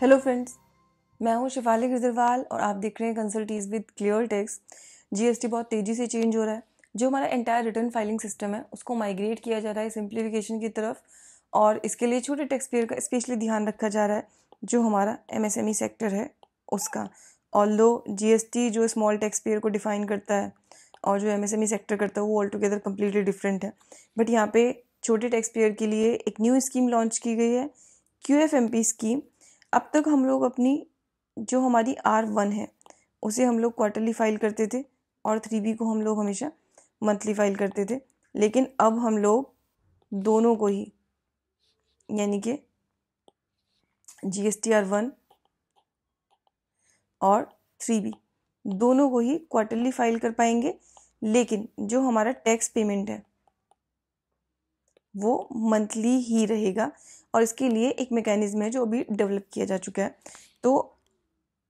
hello friends मैं हूं शिफाली गुजरवाल और आप देख रहे हैं कंसल्टीज विद क्लियर टैक्स जीएसटी बहुत तेज़ी से चेंज हो रहा है जो हमारा एंटायर रिटर्न फाइलिंग सिस्टम है उसको माइग्रेट किया जा रहा है सिंप्लीफिकेशन की तरफ और इसके लिए छोटे टैक्स पेयर का स्पेशली ध्यान रखा जा रहा है जो हमारा एम सेक्टर e है उसका ऑल दो जीएसटी जो स्मॉल टैक्स पेयर को डिफाइन करता है और जो एम सेक्टर e करता है वो ऑल टुगेदर कम्प्लीटली डिफरेंट है बट यहाँ पे छोटे टैक्स पेयर के लिए एक न्यू स्कीम लॉन्च की गई है Q F M P scheme अब तक हम लोग अपनी जो हमारी आर वन है उसे हम लोग क्वार्टरली फाइल करते थे और थ्री बी को हम लोग हमेशा मंथली फाइल करते थे लेकिन अब हम लोग दोनों को ही यानी कि G S T R one और थ्री बी दोनों को ही क्वार्टरली फाइल कर पाएंगे लेकिन जो हमारा टैक्स पेमेंट है वो मंथली ही रहेगा और इसके लिए एक मैकेनिज़्म है जो अभी डेवलप किया जा चुका है तो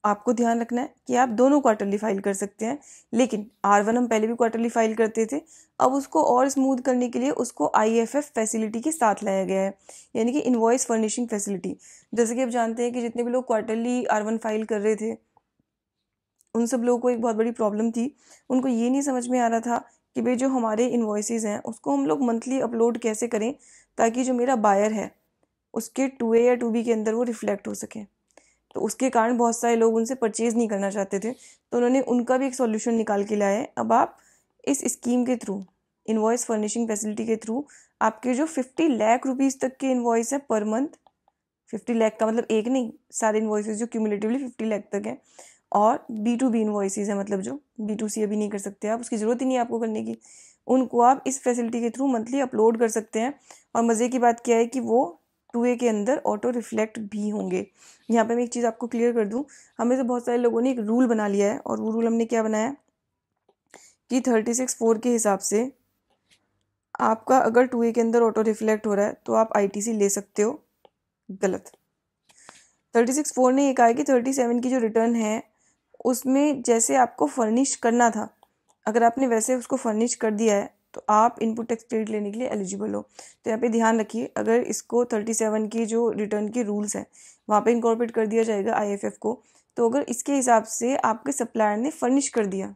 आपको ध्यान रखना है कि आप दोनों क्वार्टरली फाइल कर सकते हैं लेकिन आर वन हम पहले भी क्वार्टरली फाइल करते थे अब उसको और स्मूथ करने के लिए उसको आईएफएफ फैसिलिटी के साथ लाया गया है यानी कि इनवॉइस फर्निशिंग फैसिलिटी जैसे कि आप जानते हैं कि जितने भी लोग क्वार्टरली आर वन फाइल कर रहे थे उन सब लोगों को एक बहुत बड़ी प्रॉब्लम थी उनको ये नहीं समझ में आ रहा था कि भाई जो हमारे इन्वॉइसेस हैं उसको हम लोग मंथली अपलोड कैसे करें ताकि जो मेरा बायर है उसके टू ए या टू बी के अंदर वो रिफ्लेक्ट हो सके तो उसके कारण बहुत सारे लोग उनसे परचेज़ नहीं करना चाहते थे तो उन्होंने उनका भी एक सॉल्यूशन निकाल के लाया है अब आप इस स्कीम के थ्रू इन्वॉइस फर्निशिंग फैसिलिटी के थ्रू आपके जो फिफ्टी लाख रुपीज़ तक के इन्वॉइस हैं पर मंथ फिफ्टी लाख का मतलब एक नहीं सारे इन्वॉइस जो क्यूमुलेटिवली फिफ्टी लाख तक हैं और बी टू बी इन्वॉइसिस है मतलब जो बी टू सी अभी नहीं कर सकते आप उसकी ज़रूरत ही नहीं आपको करने की उनको आप इस फैसिलिटी के थ्रू मंथली अपलोड कर सकते हैं और मज़े की बात क्या है कि वो टू ए के अंदर ऑटो रिफ्लेक्ट भी होंगे यहाँ पे मैं एक चीज़ आपको क्लियर कर दूँ हमें से तो बहुत सारे लोगों ने एक रूल बना लिया है और वो रूल हमने क्या बनाया कि थर्टी सिक्स फोर के हिसाब से आपका अगर टू ए के अंदर ऑटो रिफ्लेक्ट हो रहा है तो आप आई टी सी ले सकते हो गलत थर्टी सिक्स फोर ने ये कहा कि थर्टी सेवन की जो रिटर्न है उसमें जैसे आपको फर्निश करना था अगर आपने वैसे उसको फर्निश कर दिया है तो आप इनपुट टैक्स क्रेडिट लेने के लिए एलिजिबल हो तो यहाँ पे ध्यान रखिए अगर इसको थर्टी सेवन की जो रिटर्न के रूल्स हैं वहाँ पे इंकॉर्पोरेट कर दिया जाएगा आईएफएफ को तो अगर इसके हिसाब से आपके सप्लायर ने फर्निश कर दिया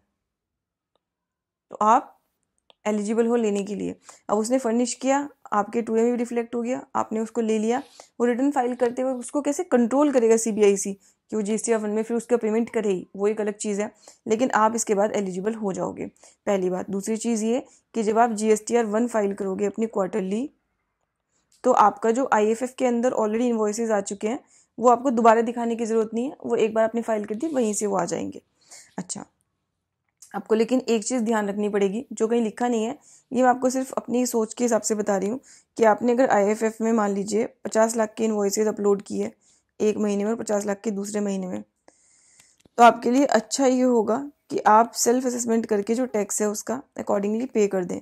तो आप एलिजिबल हो लेने के लिए अब उसने फर्निश किया आपके टू में भी रिफ्लेक्ट हो गया आपने उसको ले लिया वो रिटर्न फाइल करते हुए उसको कैसे कंट्रोल करेगा सी कि वो जी एस में फिर उसका पेमेंट करे ही वो एक अलग चीज़ है लेकिन आप इसके बाद एलिजिबल हो जाओगे पहली बात दूसरी चीज़ ये कि जब आप जी एस वन फाइल करोगे अपनी क्वार्टरली तो आपका जो आई के अंदर ऑलरेडी इन्वॉइसेज आ चुके हैं वो आपको दोबारा दिखाने की ज़रूरत नहीं है वो एक बार आपने फाइल कर दी वहीं से वो आ जाएंगे अच्छा आपको लेकिन एक चीज़ ध्यान रखनी पड़ेगी जो कहीं लिखा नहीं है ये मैं आपको सिर्फ अपनी सोच के हिसाब से बता रही हूँ कि आपने अगर आई में मान लीजिए पचास लाख के इन्वॉइसेज अपलोड की है एक महीने में और पचास लाख के दूसरे महीने में तो आपके लिए अच्छा ये होगा कि आप सेल्फ असेसमेंट करके जो टैक्स है उसका अकॉर्डिंगली पे कर दें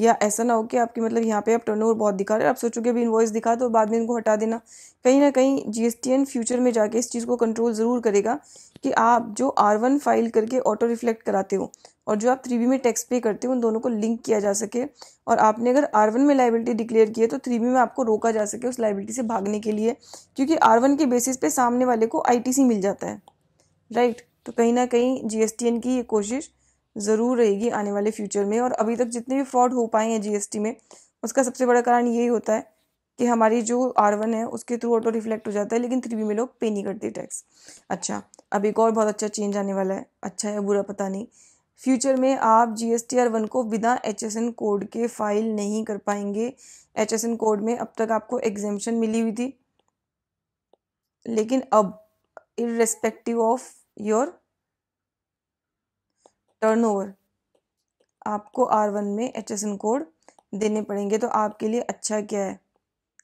या ऐसा ना हो कि आपकी मतलब यहाँ पे आप टर्न बहुत दिखा रहे हैं आप सोचो कि अभी इन्वॉइस दिखा तो बाद में इनको हटा देना कहीं ना कहीं जी फ्यूचर में जाके इस चीज़ को कंट्रोल ज़रूर करेगा कि आप जो आर वन फाइल करके ऑटो रिफ्लेक्ट कराते हो और जो आप थ्री बी में टैक्स पे करते हो उन दोनों को लिंक किया जा सके और आपने अगर आर वन में लाइबिलिटी डिक्लेयर की है तो थ्री बी में आपको रोका जा सके उस लाइबिलिटी से भागने के लिए क्योंकि आर वन के बेसिस पे सामने वाले को आई टी सी मिल जाता है राइट तो कहीं ना कहीं जी की ये कोशिश ज़रूर रहेगी आने वाले फ्यूचर में और अभी तक जितने भी फ्रॉड हो पाए हैं जीएसटी में उसका सबसे बड़ा कारण यही होता है कि हमारी जो आर वन है उसके थ्रू ऑटो रिफ्लेक्ट हो जाता है लेकिन थ्री बी में लोग पे नहीं करते टैक्स अच्छा अब एक और बहुत अच्छा चेंज आने वाला है अच्छा है बुरा पता नहीं फ्यूचर में आप G S T R one को बिना एच एस एन कोड के फाइल नहीं कर पाएंगे एच एस एन कोड में अब तक आपको एग्जेम्पन मिली हुई थी लेकिन अब इरेस्पेक्टिव ऑफ योर टर्नओवर आपको आर वन में एच एस एन कोड देने पड़ेंगे तो आपके लिए अच्छा क्या है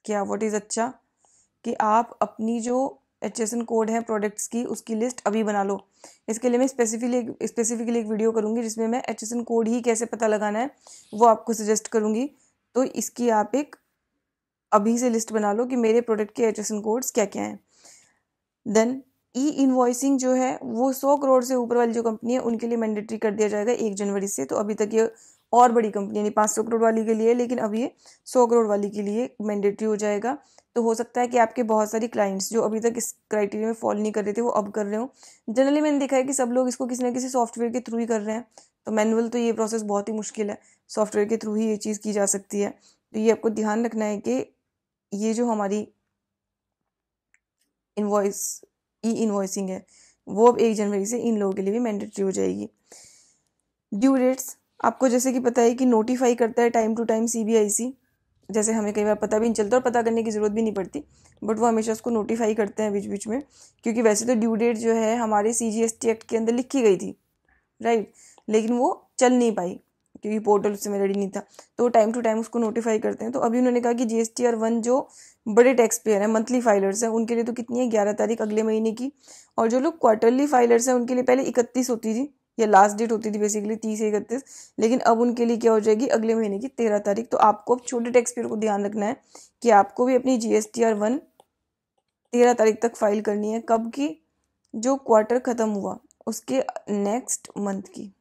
क्या वॉट इज़ अच्छा कि आप अपनी जो एच एस एन कोड है प्रोडक्ट्स की उसकी लिस्ट अभी बना लो इसके लिए मैं स्पेसिफिकली स्पेसिफिकली एक वीडियो करूँगी जिसमें मैं एच एस एन कोड ही कैसे पता लगाना है वो आपको सजेस्ट करूँगी तो इसकी आप एक अभी से लिस्ट बना लो कि मेरे प्रोडक्ट के एच एस एन कोड्स क्या क्या हैं देन ई इन्वॉइसिंग जो है वो सौ करोड़ से ऊपर वाली जो कंपनी है उनके लिए मैंडेटरी कर दिया जाएगा एक जनवरी से तो अभी तक ये और बड़ी कंपनी यानी पाँच सौ करोड़ वाली के लिए लेकिन अब ये सौ करोड़ वाली के लिए मैंडेटरी हो जाएगा तो हो सकता है कि आपके बहुत सारी क्लाइंट्स जो अभी तक इस क्राइटेरिया में फॉलो नहीं कर रहे थे वो अब कर रहे हो जनरली मैंने देखा है कि सब लोग इसको किसी ना किसी सॉफ्टवेयर के थ्रू ही कर रहे हैं तो मैनुअल तो ये प्रोसेस बहुत ही मुश्किल है सॉफ्टवेयर के थ्रू ही ये चीज़ की जा सकती है तो ये आपको ध्यान रखना है कि ये जो हमारी इन्वॉइस ई इन्वॉइसिंग है वो अब एक जनवरी से इन लोगों के लिए भी मैंडेटरी हो जाएगी ड्यू डेट्स आपको जैसे कि पता है कि नोटिफाई करता है time to time C B I C जैसे हमें कई बार पता भी नहीं चलता और पता करने की ज़रूरत भी नहीं पड़ती बट वो हमेशा उसको नोटिफाई करते हैं बीच बीच में क्योंकि वैसे तो ड्यू डेट जो है हमारे C G S T act के अंदर लिखी गई थी राइट लेकिन वो चल नहीं पाई क्योंकि पोर्टल उससे मेरा रेडी नहीं था तो टाइम टू टाइम उसको नोटिफाई करते हैं तो अभी उन्होंने कहा कि जीएसटी आर वन जो बड़े टैक्स पेयर हैं मंथली फाइलर्स हैं उनके लिए तो कितनी है ग्यारह तारीख अगले महीने की और जो लोग क्वार्टरली फाइलर्स हैं उनके लिए पहले इकतीस होती थी या लास्ट डेट होती थी बेसिकली तीस या इकतीस लेकिन अब उनके लिए क्या हो जाएगी अगले महीने की तेरह तारीख तो आपको अब छोटे टैक्स पेयर को ध्यान रखना है कि आपको भी अपनी G S T R one तेरह तारीख तक फाइल करनी है कब की जो क्वार्टर ख़त्म हुआ उसके नेक्स्ट मंथ की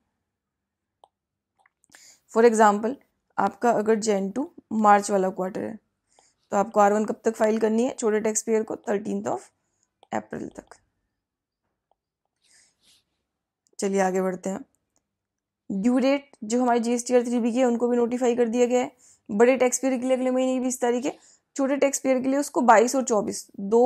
फॉर एग्ज़ाम्पल आपका अगर जेन टू मार्च वाला क्वार्टर है तो आपको आर वन कब तक फाइल करनी है छोटे टैक्स पेयर को थर्टीन ऑफ अप्रैल तक चलिए आगे बढ़ते हैं ड्यू डेट जो हमारी G S T R three B की है उनको भी नोटिफाई कर दिया गया है बड़े टैक्स पेयर के लिए अगले महीने की बीस तारीख है छोटे टैक्स पेयर के लिए उसको बाईस और चौबीस दो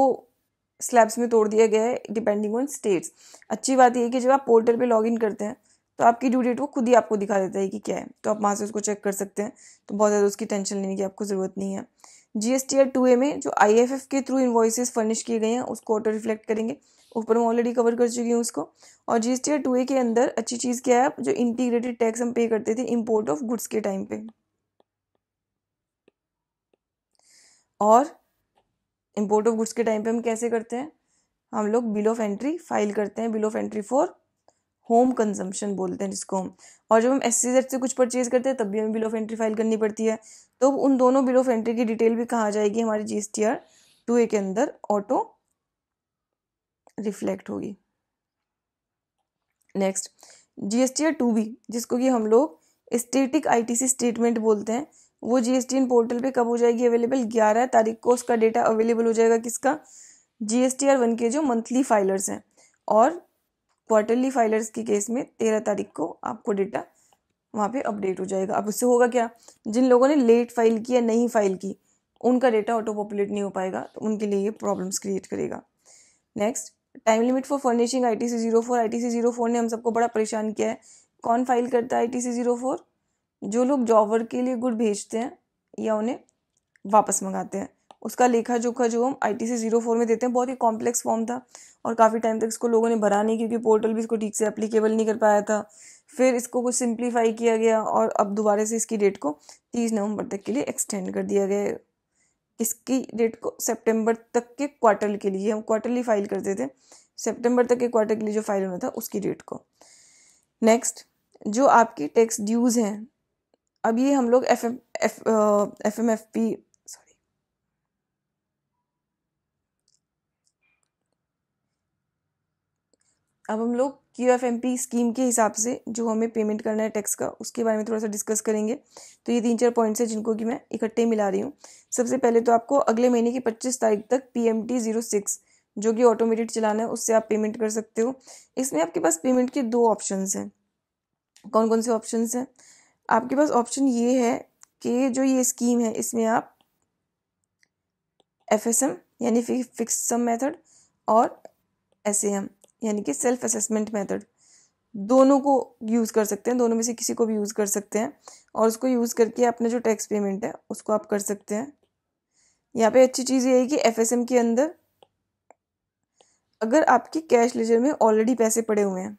स्लैब्स में तोड़ दिया गया है डिपेंडिंग ऑन स्टेट्स अच्छी बात यह है कि जब आप पोर्टल पे इन करते हैं तो आपकी ड्यू डेट वो खुद ही आपको दिखा देता है कि क्या है तो आप वहाँ से उसको चेक कर सकते हैं तो बहुत ज़्यादा उसकी टेंशन लेने की आपको ज़रूरत नहीं है G S T R two A में जो आई एफ एफ के थ्रू इन्वॉइसेस फर्निश किए गए हैं उसको ऑटो रिफ्लेक्ट करेंगे ऊपर मैं ऑलरेडी कवर कर चुकी हूँ उसको और G S T R two A के अंदर अच्छी चीज़ क्या है जो इंटीग्रेटेड टैक्स हम पे करते थे इम्पोर्ट ऑफ गुड्स के टाइम पे और इम्पोर्ट ऑफ गुड्स के टाइम पे हम कैसे करते हैं हम लोग बिल ऑफ एंट्री फाइल करते हैं bill of entry for home consumption बोलते हैं जिसको हम और जब हम एस सी से कुछ परचेज़ करते हैं तब भी हमें बिल ऑफ एंट्री फाइल करनी पड़ती है तो उन दोनों बिल ऑफ एंट्री की डिटेल भी कहा जाएगी हमारे G S T R two A के अंदर ऑटो रिफ्लेक्ट होगी next G S T R two B जिसको कि हम लोग static I T C statement बोलते हैं वो G S T N portal पर कब हो जाएगी अवेलेबल ग्यारह तारीख को उसका डेटा अवेलेबल हो जाएगा किसका G S T R one के जो मंथली फाइलर्स हैं और क्वार्टरली फाइलर्स के केस में तेरह तारीख को आपको डेटा वहाँ पे अपडेट हो जाएगा अब उससे होगा क्या जिन लोगों ने लेट फाइल की या नहीं फाइल की उनका डेटा ऑटो पॉपुलेट नहीं हो पाएगा तो उनके लिए ये प्रॉब्लम्स क्रिएट करेगा next time limit for furnishing I T C zero four I T C zero four ने हम सबको बड़ा परेशान किया है कौन फाइल करता है I T C zero four जो लोग जॉबर के लिए गुड भेजते हैं या उन्हें वापस मंगाते हैं उसका लेखा जोखा जो हम I T C zero four में देते हैं बहुत ही कॉम्प्लेक्स फॉर्म था और काफ़ी टाइम तक इसको लोगों ने भरा नहीं क्योंकि पोर्टल भी इसको ठीक से अप्लीकेबल नहीं कर पाया था फिर इसको कुछ सिंप्लीफाई किया गया और अब दोबारा से इसकी डेट को तीस नवंबर तक के लिए एक्सटेंड कर दिया गया इसकी डेट को सेप्टेम्बर तक के क्वार्टर के लिए हम क्वार्टरली फाइल करते थे सेप्टेम्बर तक के क्वार्टर के लिए जो फाइल होना था उसकी डेट को नेक्स्ट जो आपकी टैक्स ड्यूज़ हैं अब ये हम लोग F M F F M F P अब हम लोग Q F M P scheme के हिसाब से जो हमें पेमेंट करना है टैक्स का उसके बारे में थोड़ा सा डिस्कस करेंगे तो ये तीन चार पॉइंट्स हैं जिनको कि मैं इकट्ठे मिला रही हूँ सबसे पहले तो आपको अगले महीने की पच्चीस तारीख तक P M T zero six जो कि ऑटोमेटेड चलाना है उससे आप पेमेंट कर सकते हो इसमें आपके पास पेमेंट के दो ऑप्शन हैं कौन कौन से ऑप्शन हैं आपके पास ऑप्शन ये है कि जो ये स्कीम है इसमें आप एफ एस एम यानी फिक्स सम मेथड और एस ए एम यानी कि सेल्फ असेसमेंट मेथड दोनों को यूज़ कर सकते हैं दोनों में से किसी को भी यूज़ कर सकते हैं और उसको यूज़ करके अपना जो टैक्स पेमेंट है उसको आप कर सकते हैं यहाँ पे अच्छी चीज़ ये है कि एफ के अंदर अगर आपके कैश लेजर में ऑलरेडी पैसे पड़े हुए हैं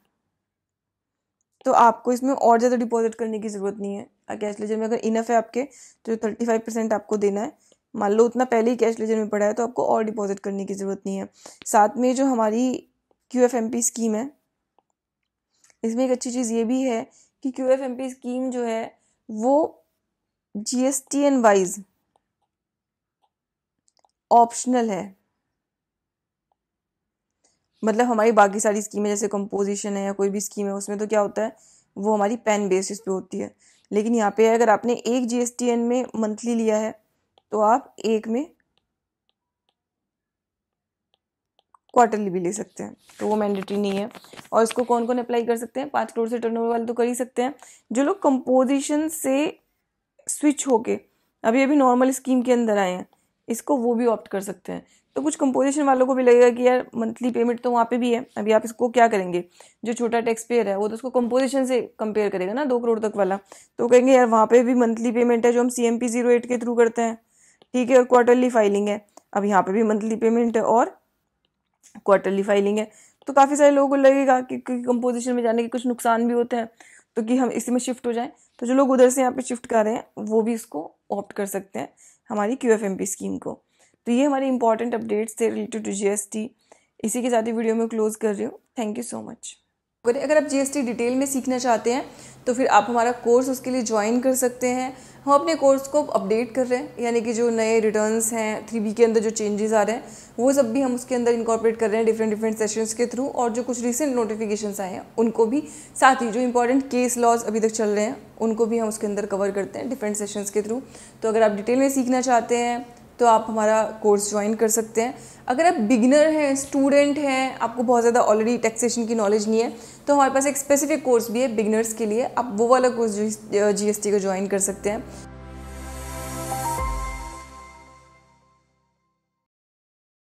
तो आपको इसमें और ज़्यादा डिपॉजिट करने की ज़रूरत नहीं है कैश लेजर में अगर इनफ है आपके तो थर्टी फाइव परसेंट आपको देना है मान लो उतना पहले ही कैश लेजर में पड़ा है तो आपको और डिपॉजिट करने की ज़रूरत नहीं है साथ में जो हमारी Q F M P scheme है इसमें एक अच्छी चीज़ ये भी है कि Q F M P scheme जो है वो G S T N wise optional है मतलब हमारी बाकी सारी स्कीमें जैसे कंपोजिशन है या कोई भी स्कीम है उसमें तो क्या होता है वो हमारी पेन बेसिस पे होती है लेकिन यहाँ पे अगर आपने एक जी एस टी एन में मंथली लिया है तो आप एक में क्वार्टरली भी ले सकते हैं तो वो मैंडेटरी नहीं है और इसको कौन कौन अप्लाई कर सकते हैं पाँच करोड़ से टर्नओवर वाले तो कर ही सकते हैं जो लोग कंपोजिशन से स्विच होके अभी अभी नॉर्मल स्कीम के अंदर आए हैं इसको वो भी ऑप्ट कर सकते हैं तो कुछ कंपोजिशन वालों को भी लगेगा कि यार मंथली पेमेंट तो वहाँ पे भी है अभी आप इसको क्या करेंगे जो छोटा टैक्स पेयर है वो तो उसको कंपोजिशन से कंपेयर करेगा ना दो करोड़ तक वाला तो कहेंगे यार वहाँ पे भी मंथली पेमेंट है जो हम C M P zero eight के थ्रू करते हैं ठीक है और क्वार्टरली फाइलिंग है अब यहाँ पे भी मंथली पेमेंट है और क्वार्टरली फाइलिंग है तो काफ़ी सारे लोगों को लगेगा कि कंपोजिशन में जाने के कुछ नुकसान भी होते हैं तो कि हम इसी में शिफ्ट हो जाएँ तो जो लोग उधर से यहाँ पे शिफ्ट कर रहे हैं वो भी इसको ऑप्ट कर सकते हैं हमारी Q F M P scheme को तो ये हमारे इंपॉर्टेंट अपडेट्स थे related to G S T इसी के साथ ही वीडियो में क्लोज कर रही हूँ थैंक यू सो मच अगर आप टी डिटेल में सीखना चाहते हैं तो फिर आप हमारा कोर्स उसके लिए ज्वाइन कर सकते हैं हम अपने कोर्स को अपडेट कर रहे हैं यानी कि जो नए रिटर्न्स हैं थ्री बी के अंदर जो चेंजेस आ रहे हैं वो सब भी हम उसके अंदर इंकॉर्पोरेट कर रहे हैं डिफरेंट डिफरेंट सेशंस के थ्रू और जो कुछ रिसेंट नोटिफिकेशंस आए हैं उनको भी साथ ही जो इंपॉर्टेंट केस लॉज अभी तक चल रहे हैं उनको भी हम उसके अंदर कवर करते हैं डिफरेंट सेशंस के थ्रू तो अगर आप डिटेल में सीखना चाहते हैं तो आप हमारा कोर्स ज्वाइन कर सकते हैं अगर आप बिगनर हैं स्टूडेंट हैं आपको बहुत ज़्यादा ऑलरेडी टैक्सेशन की नॉलेज नहीं है तो हमारे पास एक स्पेसिफिक कोर्स भी है बिगनर्स के लिए आप वो वाला कोर्स जी एस टी का ज्वाइन कर सकते हैं